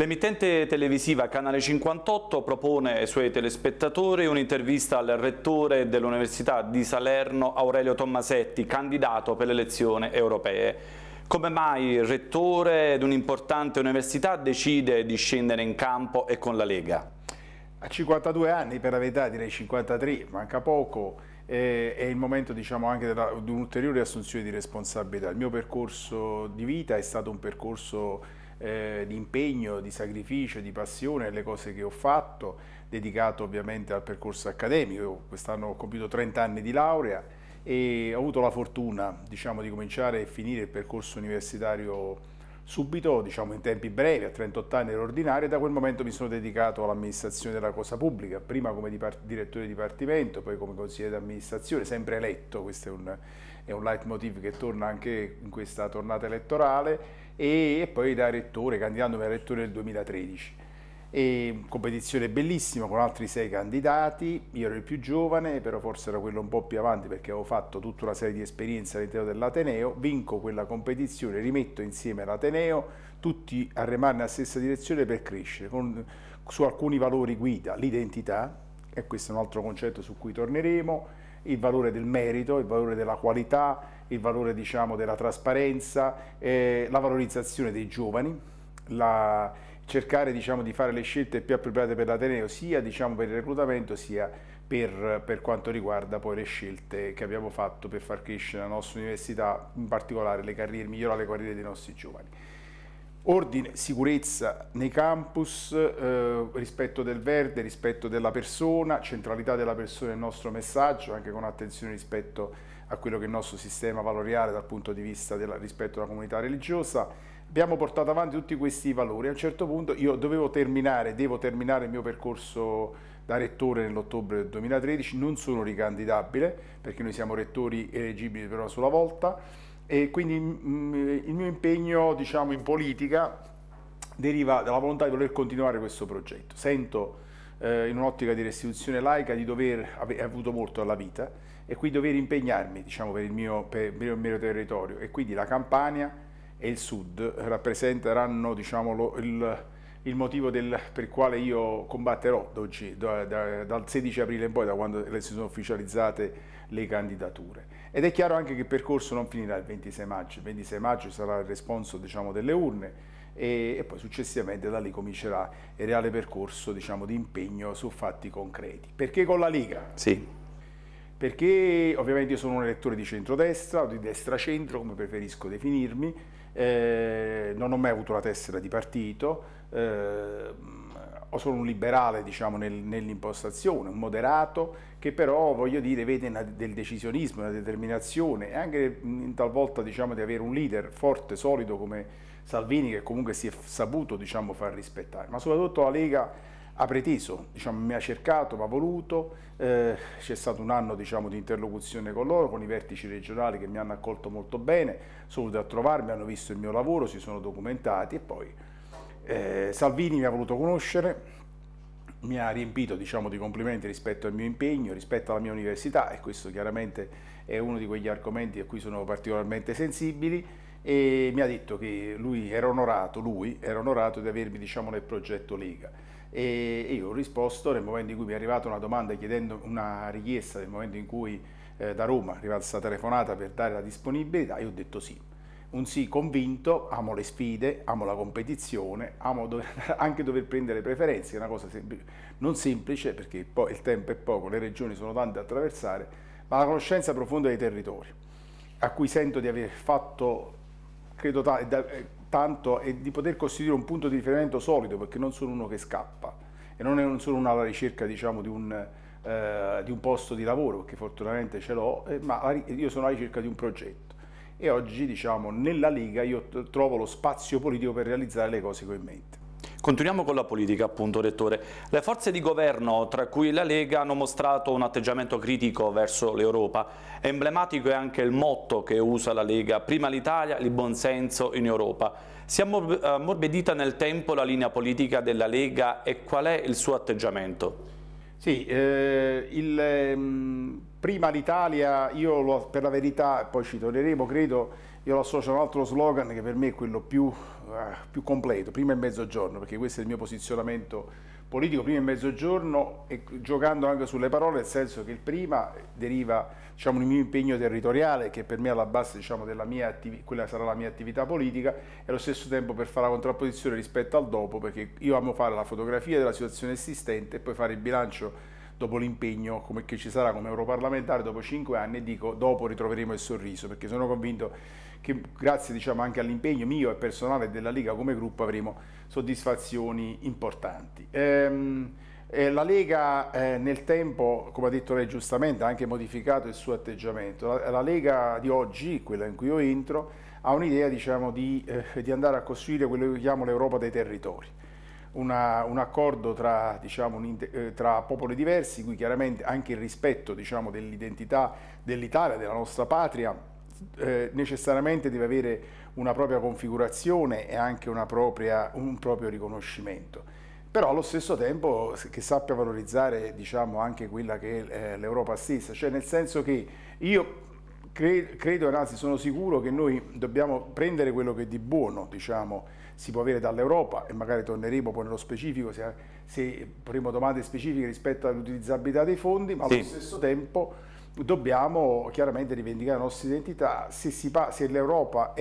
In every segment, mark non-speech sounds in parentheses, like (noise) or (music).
L'emittente televisiva Canale 58 propone ai suoi telespettatori un'intervista al rettore dell'Università di Salerno Aurelio Tommasetti, candidato per le elezioni europee. Come mai il rettore di un'importante università decide di scendere in campo e con la Lega? A 52 anni, per la verità direi 53, manca poco, è il momento diciamo, anche di un'ulteriore assunzione di responsabilità. Il mio percorso di vita è stato un percorso eh, di impegno, di sacrificio, di passione, alle cose che ho fatto, dedicato ovviamente al percorso accademico. Quest'anno ho compiuto 30 anni di laurea e ho avuto la fortuna diciamo, di cominciare e finire il percorso universitario subito, diciamo in tempi brevi, a 38 anni ero ordinario e da quel momento mi sono dedicato all'amministrazione della cosa pubblica, prima come direttore di dipartimento, poi come consigliere di amministrazione, sempre eletto, questo è un, è un leitmotiv che torna anche in questa tornata elettorale e, poi da rettore, candidandomi a rettore nel 2013. E, competizione bellissima con altri sei candidati, io ero il più giovane, però forse era quello un po' più avanti perché avevo fatto tutta una serie di esperienze all'interno dell'Ateneo, vinco quella competizione, rimetto insieme l'Ateneo, tutti a remare nella stessa direzione per crescere, con, su alcuni valori guida, l'identità, e questo è un altro concetto su cui torneremo, il valore del merito, il valore della qualità, il valore diciamo, della trasparenza, eh, la valorizzazione dei giovani, la, cercare diciamo, di fare le scelte più appropriate per l'Ateneo, sia diciamo, per il reclutamento sia per, per, quanto riguarda poi le scelte che abbiamo fatto per far crescere la nostra università, in particolare le carriere, migliorare le carriere dei nostri giovani ordine, sicurezza nei campus, eh, rispetto del verde, rispetto della persona, centralità della persona nel nostro messaggio, anche con attenzione rispetto a quello che è il nostro sistema valoriale dal punto di vista del rispetto alla comunità religiosa. Abbiamo portato avanti tutti questi valori. A un certo punto io dovevo terminare, devo terminare il mio percorso da rettore nell'ottobre del 2013, non sono ricandidabile perché noi siamo rettori eleggibili per una sola volta e quindi mh, mm, mm, il mio impegno diciamo, in politica deriva dalla volontà di voler continuare questo progetto. Sento eh, in un'ottica di restituzione laica di dover aver avuto molto alla vita e quindi dover impegnarmi diciamo, per, il mio, per, per, il mio, territorio e quindi la Campania e il Sud rappresenteranno diciamo, lo, il, il motivo del, per il quale io combatterò oggi, da, da, dal 16 aprile in poi, da quando si sono ufficializzate le candidature. Ed è chiaro anche che il percorso non finirà il 26 maggio, il 26 maggio sarà il responso diciamo, delle urne e, e, poi successivamente da lì comincerà il reale percorso diciamo, di impegno su fatti concreti. Perché con la Lega? Sì. Perché ovviamente io sono un elettore di centrodestra o di destra-centro, come preferisco definirmi, eh, non ho mai avuto la tessera di partito, eh, o sono un liberale diciamo, nel, nell'impostazione, un moderato che però voglio dire vede una, del decisionismo, una determinazione e anche in, talvolta diciamo, di avere un leader forte, solido come Salvini che comunque si è saputo diciamo, far rispettare, ma soprattutto la Lega ha preteso, diciamo, mi ha cercato, mi ha voluto, eh, c'è stato un anno diciamo, di interlocuzione con loro, con i vertici regionali che mi hanno accolto molto bene, sono venuti a trovarmi, hanno visto il mio lavoro, si sono documentati e poi eh, Salvini mi ha voluto conoscere, mi ha riempito diciamo, di complimenti rispetto al mio impegno, rispetto alla mia università e questo chiaramente è uno di quegli argomenti a cui sono particolarmente sensibili e mi ha detto che lui era onorato, lui era onorato di avermi diciamo, nel progetto Lega e io ho risposto nel momento in cui mi è arrivata una domanda chiedendo una richiesta, nel momento in cui eh, da Roma è arrivata questa telefonata per dare la disponibilità, io ho detto sì, un sì convinto, amo le sfide, amo la competizione, amo dover, (laughs) anche dover prendere preferenze, è una cosa semplice, non semplice perché poi il tempo è poco, le regioni sono tante da attraversare, ma la conoscenza profonda dei territori, a cui sento di aver fatto, credo, eh, tanto e di poter costituire un punto di riferimento solido, perché non sono uno che scappa e non sono uno alla ricerca diciamo, di un... Eh, di un posto di lavoro, perché fortunatamente ce l'ho, eh, ma io sono alla ricerca di un progetto e oggi diciamo, nella Lega io trovo lo spazio politico per realizzare le cose che ho in mente. Continuiamo con la politica appunto Rettore. Le forze di governo, tra cui la Lega, hanno mostrato un atteggiamento critico verso l'Europa. Emblematico è anche il motto che usa la Lega, prima l'Italia, il buonsenso in Europa. Si è ammorbidita nel tempo la linea politica della Lega e qual è il suo atteggiamento? Sì, eh, il, ehm, prima l'Italia, io lo, per la verità, poi ci torneremo, credo, io lo associo a un altro slogan che per me è quello più, uh, più completo, prima e mezzogiorno, perché questo è il mio posizionamento politico, prima e mezzogiorno, e giocando anche sulle parole, nel senso che il prima deriva diciamo, dal mio impegno territoriale, che per me è alla base diciamo, della mia quella sarà la mia attività politica, e allo stesso tempo per fare la contrapposizione rispetto al dopo, perché io amo fare la fotografia della situazione esistente e poi fare il bilancio dopo l'impegno che ci sarà come europarlamentare dopo cinque anni e dico dopo ritroveremo il sorriso perché sono convinto che grazie diciamo, anche all'impegno mio e personale della Lega come gruppo avremo soddisfazioni importanti. Ehm, eh, la Lega eh, nel tempo, come ha detto lei giustamente, ha anche modificato il suo atteggiamento. La, la Lega di oggi, quella in cui io entro, ha un'idea diciamo, di, eh, di andare a costruire quello che io chiamo l'Europa dei territori una, un accordo tra, diciamo, eh, tra, popoli diversi, cui chiaramente anche il rispetto diciamo, dell'identità dell'Italia, della nostra patria, eh, necessariamente deve avere una propria configurazione e anche propria, un proprio riconoscimento. Però allo stesso tempo che sappia valorizzare diciamo, anche quella che è eh, l'Europa stessa, cioè nel senso che io Credo, credo, anzi sono sicuro che noi dobbiamo prendere quello che di buono diciamo, si può avere dall'Europa e magari torneremo poi nello specifico se, se porremo domande specifiche rispetto all'utilizzabilità dei fondi, ma sì. allo stesso tempo dobbiamo chiaramente rivendicare la nostra identità. Se, se l'Europa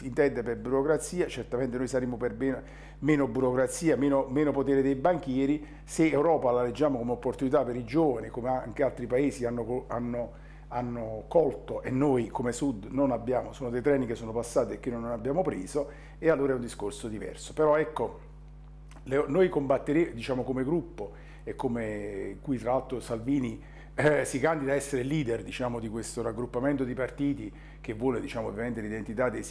intende per burocrazia, certamente noi saremo per meno, meno burocrazia, meno, meno, potere dei banchieri. Se Europa la leggiamo come opportunità per i giovani, come anche altri paesi hanno, hanno hanno colto e noi come Sud non abbiamo, sono dei treni che sono passati e che non abbiamo preso e allora è un discorso diverso. Però ecco, noi combatteremo diciamo, come gruppo e come qui tra l'altro Salvini eh, si candida a essere leader diciamo, di questo raggruppamento di partiti che vuole diciamo, ovviamente l'identità dei,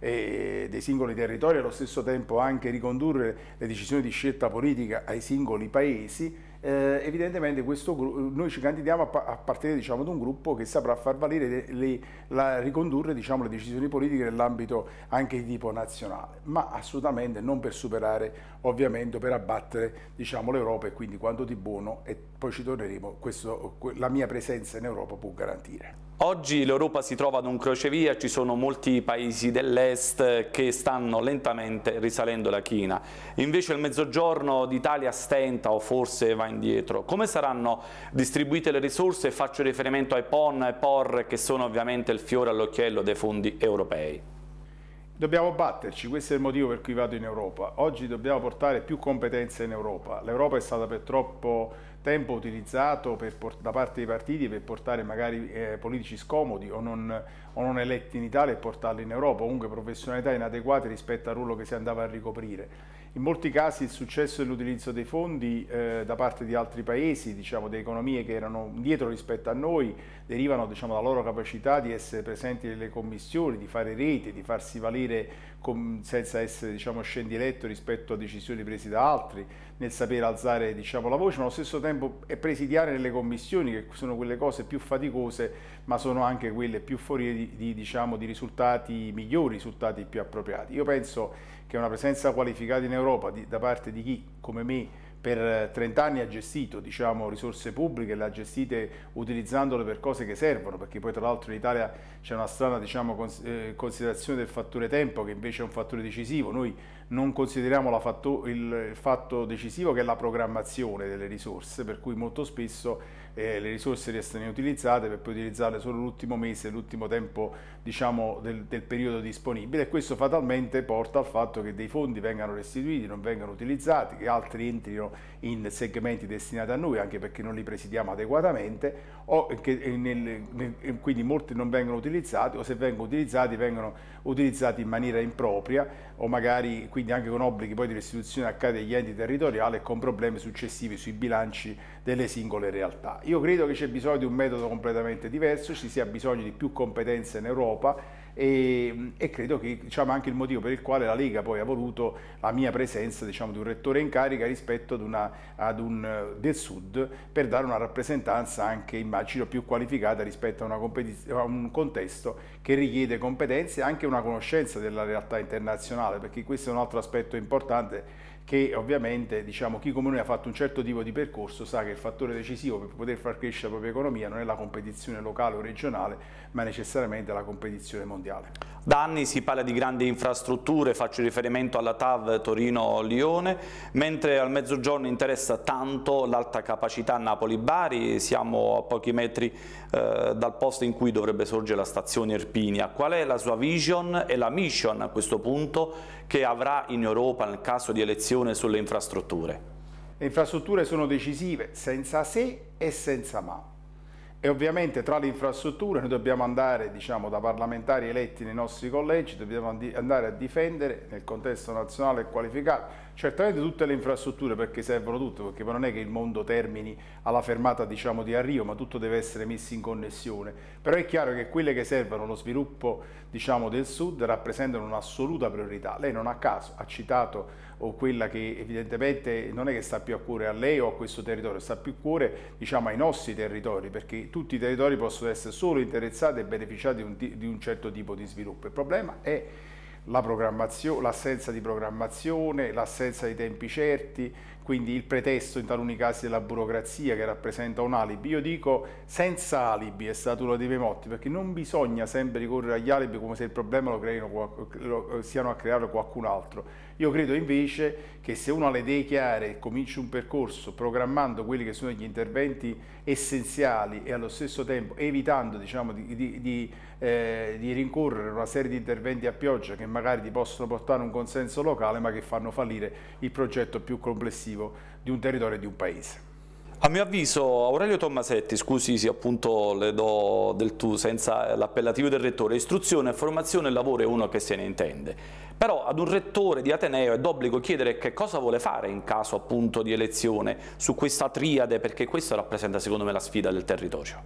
eh, dei singoli, territori e allo stesso tempo anche ricondurre le decisioni di scelta politica ai singoli paesi eh, evidentemente questo, noi ci candidiamo a, a partire diciamo, da un gruppo che saprà far valere, le, le, la, ricondurre diciamo, le decisioni politiche nell'ambito anche di tipo nazionale, ma assolutamente non per superare ovviamente per abbattere diciamo, l'Europa e quindi quanto di buono, e poi ci torneremo, questo, la mia presenza in Europa può garantire. Oggi l'Europa si trova ad un crocevia, ci sono molti paesi dell'est che stanno lentamente risalendo la china, invece il mezzogiorno d'Italia stenta o forse va indietro. Come saranno distribuite le risorse? Faccio riferimento ai PON e POR che sono ovviamente il fiore all'occhiello dei fondi europei. Dobbiamo batterci, questo è il motivo per cui vado in Europa. Oggi dobbiamo portare più competenze in Europa. L'Europa è stata per troppo tempo utilizzata per, da parte dei partiti per portare magari eh, politici scomodi o non, o non, eletti in Italia e portarli in Europa, o comunque professionalità inadeguate rispetto al ruolo che si andava a ricoprire. In molti casi il successo dell'utilizzo dei fondi eh, da parte di altri paesi, diciamo, di economie che erano dietro rispetto a noi, derivano diciamo, dalla loro capacità di essere presenti nelle commissioni, di fare rete, di farsi valere con, senza essere diciamo, scendiletto rispetto a decisioni prese da altri, nel sapere alzare diciamo, la voce, ma allo stesso tempo presidiare nelle commissioni, che sono quelle cose più faticose, ma sono anche quelle più fuori di, di, diciamo, di risultati migliori, risultati più appropriati. Io penso che una presenza qualificata in Europa di, da parte di chi, come me, per 30 anni ha gestito diciamo, risorse pubbliche, le ha gestite utilizzandole per cose che servono, perché poi tra l'altro in Italia c'è una strana diciamo, eh, considerazione del fattore tempo che invece è un fattore decisivo, noi non consideriamo fatto, il fatto decisivo che è la programmazione delle risorse, per cui molto spesso eh, le risorse restano inutilizzate per poi utilizzarle solo l'ultimo mese, l'ultimo tempo diciamo, del, del periodo disponibile e questo fatalmente porta al fatto che dei fondi vengano restituiti, non vengano utilizzati, che altri entrino in segmenti destinati a noi anche perché non li presidiamo adeguatamente o che nel, nel, quindi molti non vengono utilizzati o se vengono utilizzati vengono utilizzati in maniera impropria o magari quindi anche con obblighi poi di restituzione a carico degli enti territoriali e con problemi successivi sui bilanci delle singole realtà. Io credo che c'è bisogno di un metodo completamente diverso, ci sia bisogno di più competenze in Europa e, e credo che diciamo, anche il motivo per il quale la Lega poi ha voluto la mia presenza diciamo, di un rettore in carica rispetto ad, una, ad un eh, del Sud per dare una rappresentanza anche immagino più qualificata rispetto a, a un contesto che richiede competenze e anche una conoscenza della realtà internazionale perché questo è un altro aspetto importante che ovviamente diciamo, chi come noi ha fatto un certo tipo di percorso sa che il fattore decisivo per poter far crescere la propria economia non è la competizione locale o regionale ma necessariamente la competizione mondiale mondiale. Da anni si parla di grandi infrastrutture, faccio riferimento alla TAV Torino-Lione, mentre al mezzogiorno interessa tanto l'alta capacità Napoli-Bari, siamo a pochi metri eh, dal posto in cui dovrebbe sorgere la stazione Erpinia. Qual è la sua vision e la mission a questo punto che avrà in Europa nel caso di elezione sulle infrastrutture? Le infrastrutture sono decisive, senza se e senza ma. E ovviamente tra le infrastrutture noi dobbiamo andare, diciamo, da parlamentari eletti nei nostri collegi, dobbiamo andare a difendere nel contesto nazionale e qualificato, certamente tutte le infrastrutture perché servono tutte, perché non è che il mondo termini alla fermata diciamo, di arrivo, ma tutto deve essere messo in connessione. Però è chiaro che quelle che servono allo sviluppo diciamo, del Sud rappresentano un'assoluta priorità. Lei non a caso ha citato o quella che evidentemente non è che sta più a cuore a lei o a questo territorio, sta più a cuore diciamo, ai nostri territori, perché tutti i territori possono essere solo interessati e beneficiati di un, di un certo tipo di sviluppo. Il problema è l'assenza di programmazione, l'assenza di tempi certi, quindi il pretesto in taluni casi della burocrazia che rappresenta un alibi. Io dico senza alibi è statula dei miei motti, perché non bisogna sempre ricorrere agli alibi come se il problema lo, creino, lo eh, siano a creare qualcun altro. Io credo invece che se uno ha le idee chiare e comincia un percorso programmando quelli che sono gli interventi essenziali e allo stesso tempo evitando diciamo, di, di, di, eh, di rincorrere una serie di interventi a pioggia che magari ti possono portare un consenso locale ma che fanno fallire il progetto più complessivo complessivo di un territorio e di un paese. A mio avviso, Aurelio Tommasetti, scusi se appunto le do del tu senza l'appellativo del rettore, istruzione, formazione e lavoro è uno che se ne intende. Però ad un rettore di Ateneo è d'obbligo chiedere che cosa vuole fare in caso appunto di elezione su questa triade, perché questo rappresenta secondo me la sfida del territorio.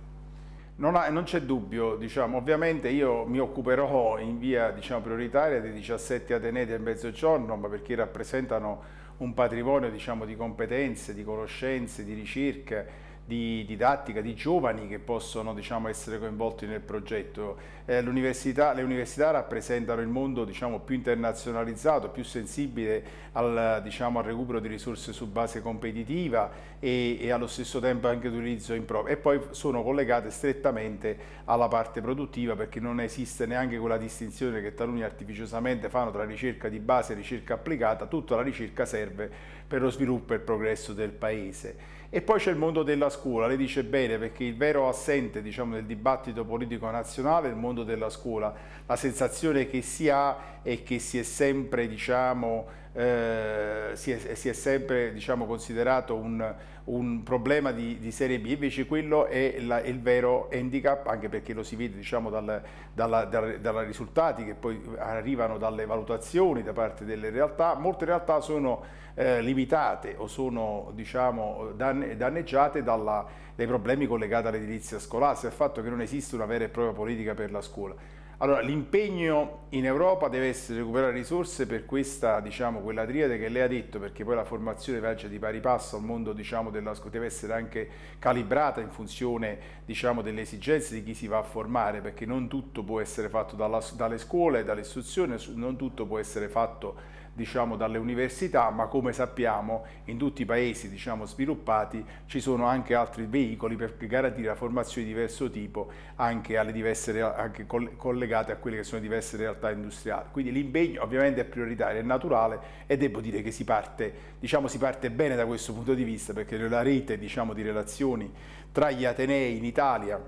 Non, c'è dubbio, diciamo. ovviamente io mi occuperò in via diciamo, prioritaria dei 17 Atenei del Mezzogiorno, ma perché rappresentano un patrimonio diciamo, di competenze, di conoscenze, di ricerche di didattica di giovani che possono diciamo, essere coinvolti nel progetto. Eh, università, le università rappresentano il mondo diciamo, più internazionalizzato, più sensibile al, diciamo, al, recupero di risorse su base competitiva e, e allo stesso tempo anche di utilizzo improprio. E poi sono collegate strettamente alla parte produttiva perché non esiste neanche quella distinzione che taluni artificiosamente fanno tra ricerca di base e ricerca applicata, tutta la ricerca serve per lo sviluppo e il progresso del Paese. E poi c'è il mondo della scuola, lei dice bene perché il vero assente diciamo, del dibattito politico nazionale è il mondo della scuola, la sensazione che si ha è che si è sempre diciamo, eh, si, è, si, è, sempre diciamo, considerato un, un problema di, di, Serie B, invece quello è, la, il vero handicap, anche perché lo si vede diciamo, dal, dalla, dal, dai risultati che poi arrivano dalle valutazioni da parte delle realtà, molte realtà sono eh, limitate o sono diciamo, danne, danneggiate dalla, dai problemi collegati all'edilizia scolastica, al fatto che non esiste una vera e propria politica per la scuola. Allora, l'impegno in Europa deve essere recuperare risorse per questa, diciamo, quella triade che lei ha detto, perché poi la formazione viaggia di pari passo al mondo, diciamo, della, deve essere anche calibrata in funzione, diciamo, delle esigenze di chi si va a formare, perché non tutto può essere fatto dalla, dalle scuole, dall'istruzione, non tutto può essere fatto diciamo, dalle università, ma come sappiamo in tutti i paesi diciamo, sviluppati ci sono anche altri veicoli per garantire la formazione di diverso tipo anche, alle diverse, anche collegate a quelle che sono diverse realtà industriali. Quindi l'impegno ovviamente è prioritario, è naturale e devo dire che si parte, diciamo, si parte bene da questo punto di vista perché la rete diciamo, di relazioni tra gli Atenei in Italia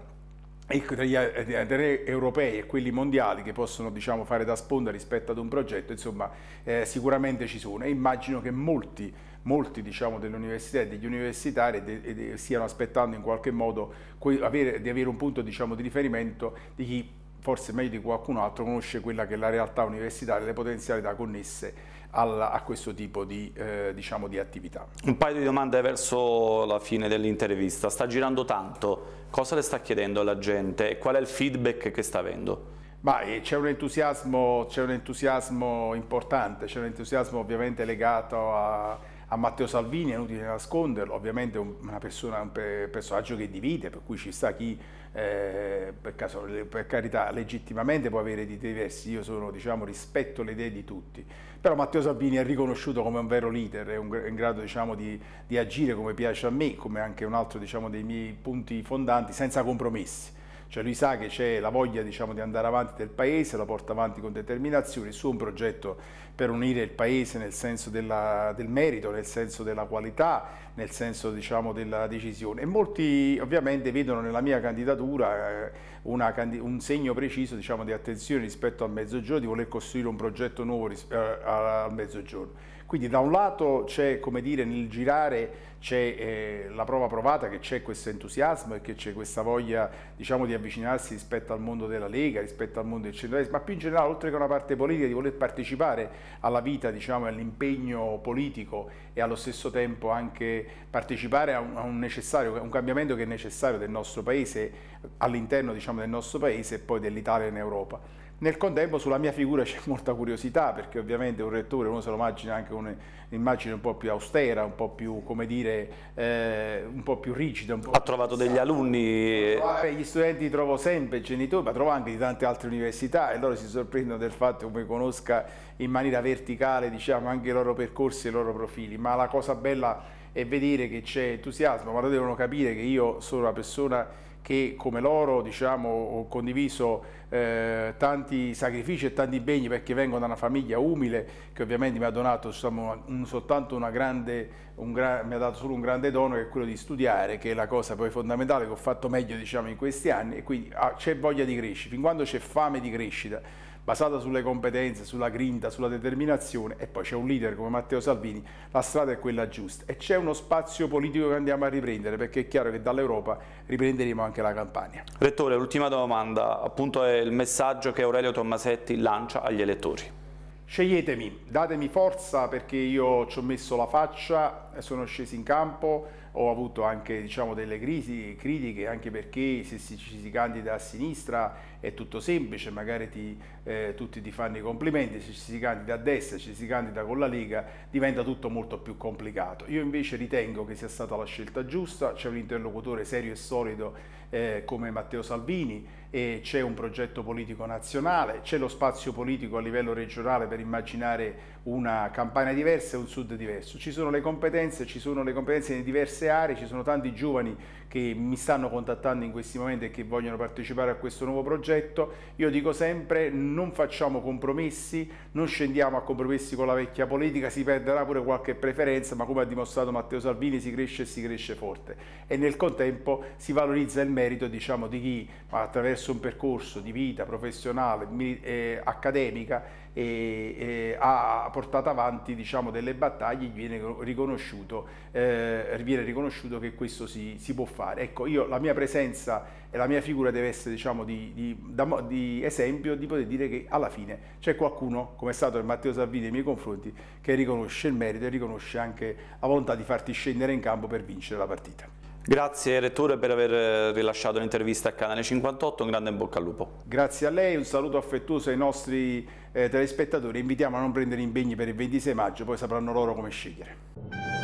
tra gli atenei europei e quelli mondiali che possono diciamo, fare da sponda rispetto ad un progetto, insomma, eh, sicuramente ci sono e immagino che molti, molti diciamo, delle università e degli universitari de de stiano aspettando in qualche modo avere, di avere un punto diciamo, di riferimento di chi forse meglio di qualcun altro conosce quella che è la realtà universitaria, e le potenzialità connesse alla, a questo tipo di, eh, diciamo, di attività. Un paio di domande verso la fine dell'intervista, sta girando tanto cosa le sta chiedendo la gente e qual è il feedback che sta avendo? Eh, c'è un, un, entusiasmo importante, c'è un entusiasmo ovviamente legato a, a Matteo Salvini è inutile nasconderlo, ovviamente è persona, un personaggio che divide, per cui ci sta chi eh, per, caso, per, carità legittimamente può avere idee diverse, io sono, diciamo, rispetto le idee di tutti, però Matteo Salvini è riconosciuto come un vero leader, è, un, è in grado diciamo, di, di, agire come piace a me, come anche un altro diciamo, dei miei punti fondanti, senza compromessi cioè lui sa che c'è la voglia diciamo, di andare avanti del Paese, la porta avanti con determinazione, il suo è un progetto per unire il Paese nel senso della, del merito, nel senso della qualità, nel senso diciamo, della decisione. E molti ovviamente vedono nella mia candidatura eh, una, un segno preciso diciamo, di attenzione rispetto al mezzogiorno, di voler costruire un progetto nuovo eh, al mezzogiorno. Quindi da un lato c'è, come dire, nel girare c'è eh, la prova provata che c'è questo entusiasmo e che c'è questa voglia, diciamo, di avvicinarsi rispetto al mondo della Lega, rispetto al mondo del centrodestra, ma più in generale, oltre che una parte politica, di voler partecipare alla vita, diciamo, all'impegno politico e allo stesso tempo anche partecipare a un, a un, un cambiamento che è necessario del nostro Paese all'interno, diciamo, diciamo, del nostro paese e poi dell'Italia in Europa. Nel contempo sulla mia figura (laughs) c'è molta curiosità perché ovviamente un rettore uno se lo immagina anche un'immagine un po' più austera, un po' più, come dire, eh, un po' più rigida. Po ha trovato degli alunni? Gli studenti li trovo sempre, genitori, ma trovo anche di tante altre università e loro si sorprendono del fatto come conosca in maniera verticale diciamo, anche i loro percorsi e i loro profili, ma la cosa bella è vedere che c'è entusiasmo, ma lo devono capire che io sono una persona che come loro diciamo, ho condiviso eh, tanti sacrifici e tanti impegni perché vengo da una famiglia umile che ovviamente mi ha donato diciamo, un, soltanto una grande, un gra mi ha dato solo un grande dono che è quello di studiare, che è la cosa poi fondamentale che ho fatto meglio diciamo, in questi anni e quindi ah, c'è voglia di crescita, fin quando c'è fame di crescita basata sulle competenze, sulla grinta, sulla determinazione e poi c'è un leader come Matteo Salvini, la strada è quella giusta e c'è uno spazio politico che andiamo a riprendere perché è chiaro che dall'Europa riprenderemo anche la campagna. Rettore, l'ultima domanda, appunto è il messaggio che Aurelio Tommasetti lancia agli elettori. Sceglietemi, datemi forza perché io ci ho messo la faccia, sono sceso in campo, ho avuto anche diciamo, delle crisi, critiche anche perché se ci si candida a sinistra è tutto semplice, magari ti, eh, tutti ti fanno i complimenti, se ci si candida a destra, se ci si candida con la Lega, diventa tutto molto più complicato. Io invece ritengo che sia stata la scelta giusta, c'è un interlocutore serio e solido eh, come Matteo Salvini e c'è un progetto politico nazionale, c'è lo spazio politico a livello regionale per immaginare una campagna diversa e un sud diverso. Ci sono le competenze, ci sono le competenze in diverse aree, ci sono tanti giovani che mi stanno contattando in questi momenti e che vogliono partecipare a questo nuovo progetto, io dico sempre non facciamo compromessi, non scendiamo a compromessi con la vecchia politica, si perderà pure qualche preferenza, ma come ha dimostrato Matteo Salvini si cresce e si cresce forte e nel contempo si valorizza il merito diciamo, di chi attraverso un percorso di vita professionale, eh, accademica, e, e ha portato avanti diciamo, delle battaglie, viene riconosciuto, eh, viene riconosciuto che questo si, si, può fare. Ecco, io la mia presenza e la mia figura deve essere diciamo, di, di, da, di, esempio di poter dire che alla fine c'è qualcuno, come è stato il Matteo Salvini nei miei confronti, che riconosce il merito e riconosce anche la volontà di farti scendere in campo per vincere la partita. Grazie Rettore per aver eh, rilasciato l'intervista a Canale 58, un grande in bocca al lupo. Grazie a lei, un saluto affettuoso ai nostri eh, telespettatori, invitiamo a non prendere impegni per il 26 maggio, poi sapranno loro come scegliere.